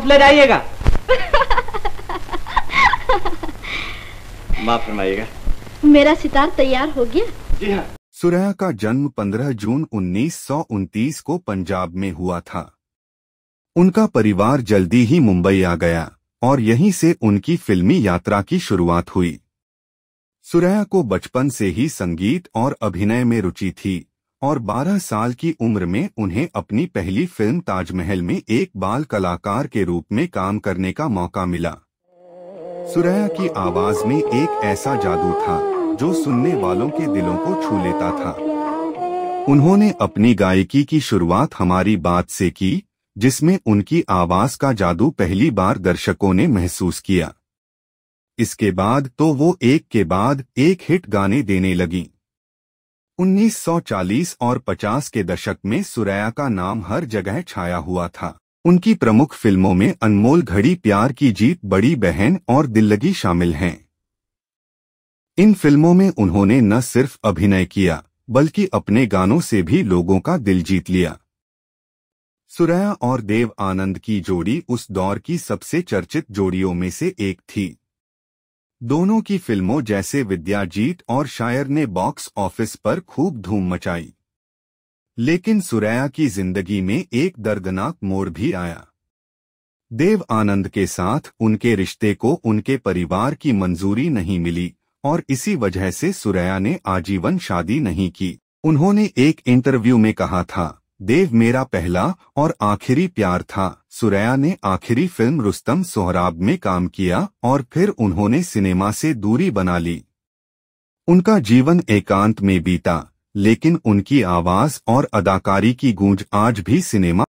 खौफ ले जाइएगा माफ फरमाइएगा मेरा सितार तैयार हो गया जी हाँ सुरैया का जन्म 15 जून उन्नीस को पंजाब में हुआ था उनका परिवार जल्दी ही मुंबई आ गया और यहीं से उनकी फिल्मी यात्रा की शुरुआत हुई सुरैया को बचपन से ही संगीत और अभिनय में रुचि थी और 12 साल की उम्र में उन्हें अपनी पहली फिल्म ताजमहल में एक बाल कलाकार के रूप में काम करने का मौका मिला सुरैया की आवाज में एक ऐसा जादू था जो सुनने वालों के दिलों को छू लेता था उन्होंने अपनी गायकी की शुरुआत हमारी बात से की जिसमें उनकी आवाज का जादू पहली बार दर्शकों ने महसूस किया इसके बाद तो वो एक के बाद एक हिट गाने देने लगी 1940 और 50 के दशक में सुरैया का नाम हर जगह छाया हुआ था उनकी प्रमुख फिल्मों में अनमोल घड़ी प्यार की जीत बड़ी बहन और दिल्लगी शामिल हैं इन फिल्मों में उन्होंने न सिर्फ अभिनय किया बल्कि अपने गानों से भी लोगों का दिल जीत लिया सुरैया और देव आनंद की जोड़ी उस दौर की सबसे चर्चित जोड़ियों में से एक थी दोनों की फिल्मों जैसे विद्याजीत और शायर ने बॉक्स ऑफिस पर खूब धूम मचाई लेकिन सुरैया की जिंदगी में एक दर्दनाक मोड़ भी आया देव आनंद के साथ उनके रिश्ते को उनके परिवार की मंजूरी नहीं मिली और इसी वजह से सुरैया ने आजीवन शादी नहीं की उन्होंने एक इंटरव्यू में कहा था देव मेरा पहला और आखिरी प्यार था सुरैया ने आखिरी फिल्म रुस्तम सोहराब में काम किया और फिर उन्होंने सिनेमा से दूरी बना ली उनका जीवन एकांत में बीता लेकिन उनकी आवाज और अदाकारी की गूंज आज भी सिनेमा